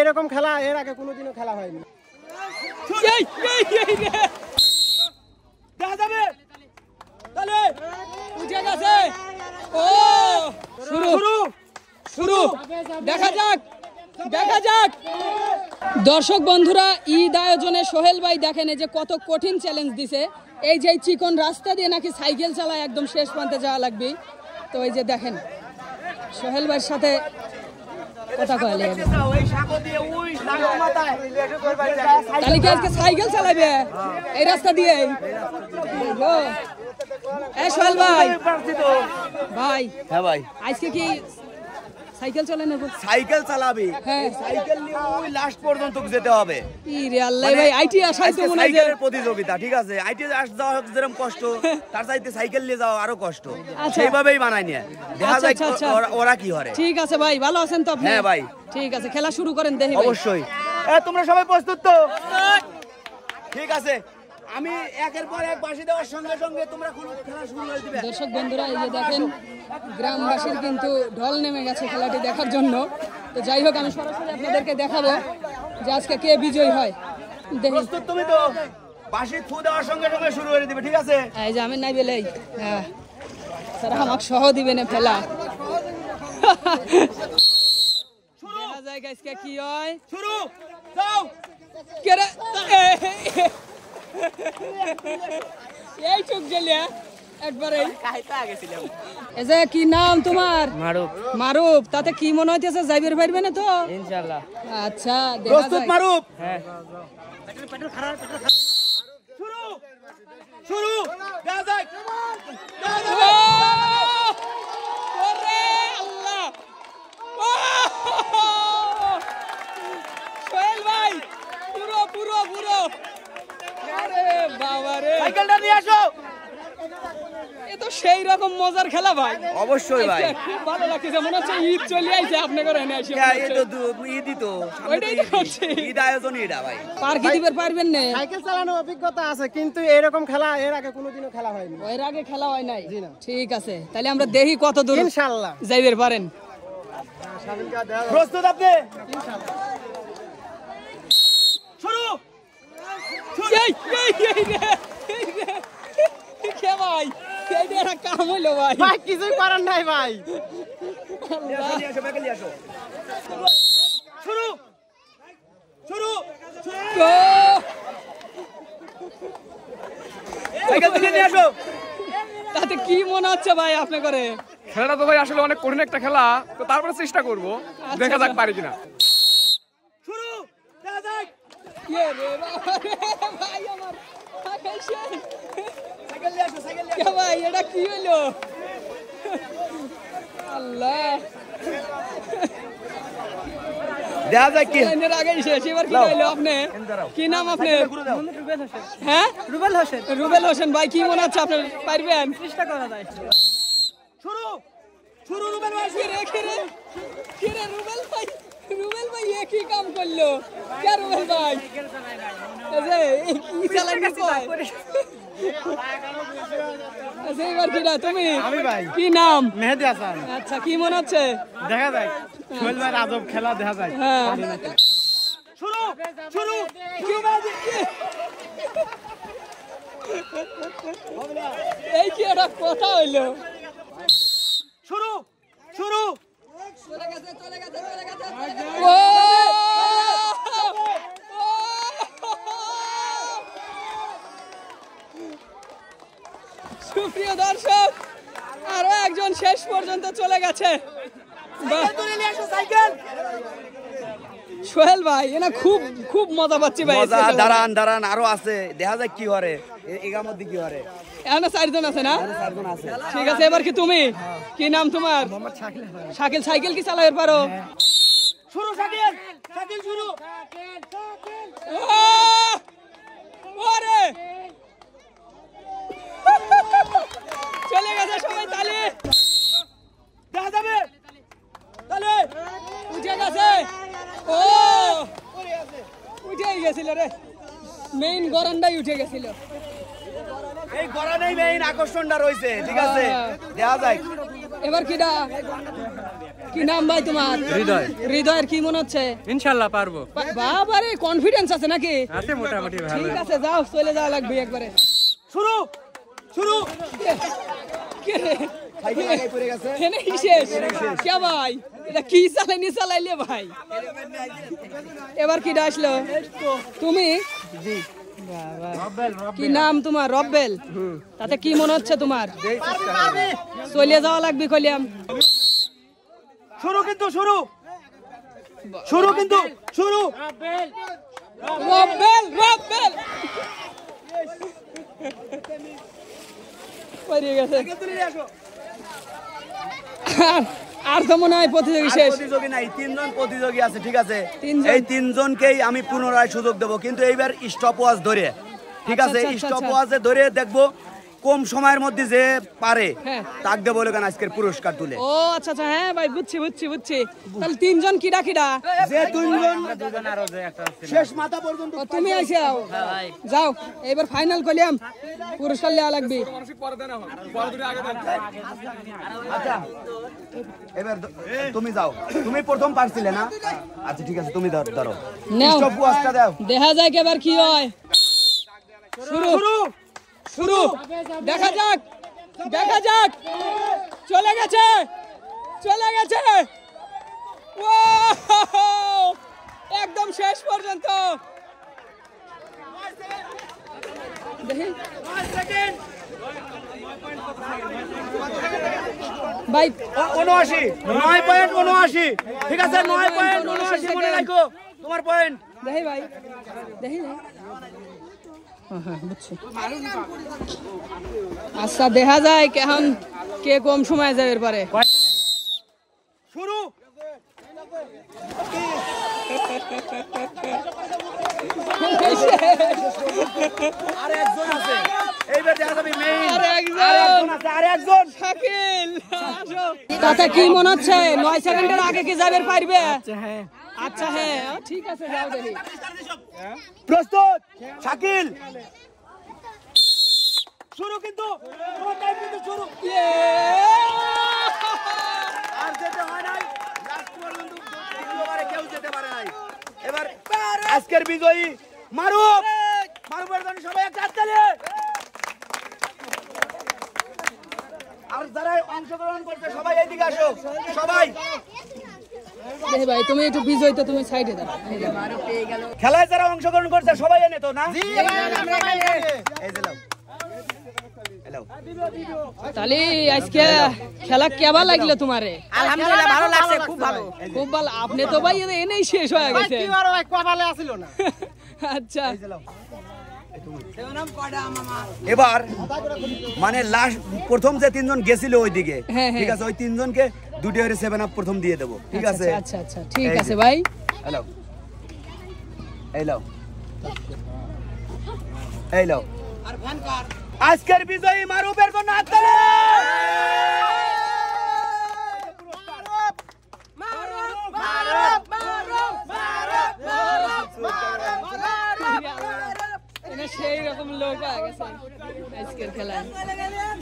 এরকম খেলা এর আগে কোনোদিনও খেলা হয়নি দেখা যাক দেখা যাক দর্শক বন্ধুরা ঈদ আয়োজনে সোহেল ভাই দেখেন যে কত কঠিন চ্যালেঞ্জ দিছে এই যে চিকন রাস্তা দিয়ে নাকি সাইকেল চালায় একদম শেষ প্রান্তে যাওয়া লাগবে তো এই যে দেখেন সোহেল ভাইয়ের সাথে কথা কইলে তাহলে কি আজকে সাইকেল চালাবে এই রাস্তা দিয়ে এ ভাই ভাই হ্যাঁ ভাই আজকে কি সাইকেল চলে নেব সাইকেল চালাবি হ্যাঁ। সাইকেল নিয়ে ওই লাস্ট পর্যন্ত যেতে হবে ইরে আল্লাহ মানে ভাই আইটি আসাই তো মনে হয় প্রতিযোগিতা ঠিক আছে আইটি আস যাওয়া যেরকম কষ্ট তার চাইতে সাইকেল নিয়ে যাওয়া আরো কষ্ট আচ্ছা। সেইভাবেই বানাই নিয়ে দেখা আচ্ছা, যায় আচ্ছা, ওরা কি করে ঠিক আছে ভাই ভালো আছেন তো আপনি হ্যাঁ ভাই ঠিক আছে খেলা শুরু করেন দেখি অবশ্যই তোমরা সবাই প্রস্তুত তো ঠিক আছে আমি একের পর এক বাসি দেওয়ার সঙ্গে সঙ্গে তোমরা খেলা শুরু দর্শক বন্ধুরা এই যে দেখেন গ্রামবাসীর কিন্তু ঢল নেমে গেছে খেলাটি দেখার জন্য তো যাই হোক আমি সরাসরি আপনাদেরকে দেখাবো যে আজকে কে বিজয়ী হয় প্রস্তুত তুমি তো বাসি থু দেওয়ার সঙ্গে সঙ্গে শুরু করে দিবে ঠিক আছে এই যে আমি নাই বেলেই হ্যাঁ স্যার আমাকে সহ দিবে না ফেলা দেখা যায় গাইস কে কি হয় শুরু কেরে এই চোখ জ্বালিয়া একবারেই এই যে কি নাম তোমার মারুফ মারুফ তাতে কি মনে হইতেছে যাইবের পারবে না তো ইনশাআল্লাহ আচ্ছা প্রস্তুত মারুফ হ্যাঁ শুরু শুরু দেখা মজার খেলা ভাই অবশ্যই ভাই খুব ভালো লাগছে মনে হচ্ছে ঈদ চলে আইছে আপনি করে এনে আসি হ্যাঁ, এই তো ঈদই তো ওইটাই হচ্ছে ঈদ আয়োজন এটা ভাই পার কি দিবেন পারবেন না সাইকেল চালানোর অভিজ্ঞতা আছে কিন্তু এরকম খেলা এর আগে কোনোদিনও খেলা হয়নি এর আগে খেলা হয় নাই ঠিক আছে তাহলে আমরা দেখি কত দূর ইনশাআল্লাহ যাইবেন পারেন প্রস্তুত আপনি শুরু এই এই এই কে ভাই তাতে কি মনে হচ্ছে ভাই আপনি করে খেলাটা তো ভাই আসলে অনেক কঠিন একটা খেলা তো তারপরে চেষ্টা করবো আচ্ছা, দেখা যাক আচ্ছা। পারি কিনা শুরু দেখা যাক ভাই এটা কি নাম আপনি রুবেল হোসেন রুবেল হোসেন ভাই কি মনে হচ্ছে আপনি পারবেন রে রুবেল ভাই রুবেল ভাই একই কাম করলো কেন রুবেল ভাই আচ্ছা, আচ্ছা, কি চালানি আচ্ছা তুমি ভাই কি নাম আচ্ছা, হচ্ছে দেখা যায় হ্যাঁ শুরু শুরু একটা কথা হইলো শুরু শুরু চলে গেছে চলে গেছে সুপ্রিয় দর্শক আরো একজন শেষ পর্যন্ত চলে গেছে সোহেল ভাই এনা খুব খুব মজা পাচ্ছি ভাই দাঁড়ান দাঁড়ান আরো আছে দেখা যাক কি হরে এগার মধ্যে কি হরে চারজন আছে না ঠিক আছে এবার কি তুমি কি নাম তোমার শাকিল সাইকেল কি চালাতে পারো হ্যাঁ। শুরু শাকিল শাকিল শুরু চলে গেছে সবাই তালে দেখা যাবে তালে উঠে গেছে ও উঠে গেছিল রে মেইন গরানটাই উঠে গেছিল এই গরানেই মেইন আকর্ষণটা রয়েছে ঠিক আছে হ্যাঁ। দেখা যায় এবার কিটা কি নাম ভাই তোমার হৃদয় হৃদয়ের কি মনে হচ্ছে ইনশাআল্লাহ পারবো বাবারে কনফিডেন্স আছে নাকি আছে মোটামুটি ভালো ঠিক আছে যাও চলে যাওয়া লাগবে একবারে শুরু শুরু কে রে এবার কি আসলো তুমি কি নাম তোমার রব্বেল তাতে কি মনে হচ্ছে তোমার চলে যাওয়া লাগবে কলিয়াম শুরু কিন্তু শুরু শুরু কিন্তু শুরু আর তো মনে হয় প্রতিযোগী প্রতিযোগী নাই তিনজন প্রতিযোগী আছে ঠিক আছে এই তিনজনকেই আমি পুনরায় সুযোগ দেবো কিন্তু এইবার স্টপ ওয়াচ ধরে ঠিক আচ্ছা, আছে স্টপ আচ্ছা, ওয়াচে আচ্ছা, ধরে দেখবো কম সময়ের মধ্যে যে পারে হ্যাঁ। তাক দেবো কেন আজকের পুরস্কার তুলে ও আচ্ছা আচ্ছা হ্যাঁ ভাই বুঝছি বুঝছি বুঝছি তাহলে তিনজন কিডা কিডা যে তিনজন হ্যাঁ, শেষ মাথা পর্যন্ত তুমি আইছে হ্যাঁ, যাও যাও এবার ফাইনাল করলাম পুরস্কার লেওয়া লাগবে পরে পরে দুটো আগে দেন আচ্ছা এবার তুমি যাও তুমি প্রথম পারছিলে না আচ্ছা ঠিক আছে তুমি ধর ধরো দাও দেখা যাক এবার কি হয় শুরু শুরু দেখা যাক দেখা যাক চলে গেছে চলে গেছে একদম শেষ পর্যন্ত ভাই উনআশি নয় পয়েন্ট ঠিক আছে নয় পয়েন্ট রাখো তোমার পয়েন্ট দেখি ভাই দেখি আচ্ছা দেখা যায় কেমন কে কম সময় যায় এরপরে তাতে কি মনে হচ্ছে নয় সেকেন্ডের আগে কি যাবে পারবে আচ্ছা হ্যাঁ, আচ্ছা, হ্যাঁ। ঠিক আছে প্রস্তুত শাকিল শুরু কিন্তু শুরু ইয়ে! আর যেতে হয় নাই কেউ যেতে পারে নাই এবার আজকের বিজয়ী মারুফ মারুফের জন্য সবাই একটা আর যারা অংশগ্রহণ করছে সবাই এইদিকে আসো সবাই খেলায় যারা অংশগ্রহণ করছে সবাই এনে তো না লাগলো খুব ভালো আপনি তো ভাই এনেই শেষ হয়ে গেছে আচ্ছা এবার মানে লাস্ট প্রথম যে তিনজন গেছিল ওইদিকে হ্যাঁ, হ্যাঁ। ঠিক আছে ওই তিনজনকে দুটি আর সেভেন আপ প্রথম দিয়ে দেবো ঠিক আচ্ছা, আছে আচ্ছা আচ্ছা, আচ্ছা ঠিক আছে ভাই হ্যালো এই লাও এই লাও আজকের বিজয়ী মারুফের জন্য হাততালি সেই রকম লোক আজকের খেলায়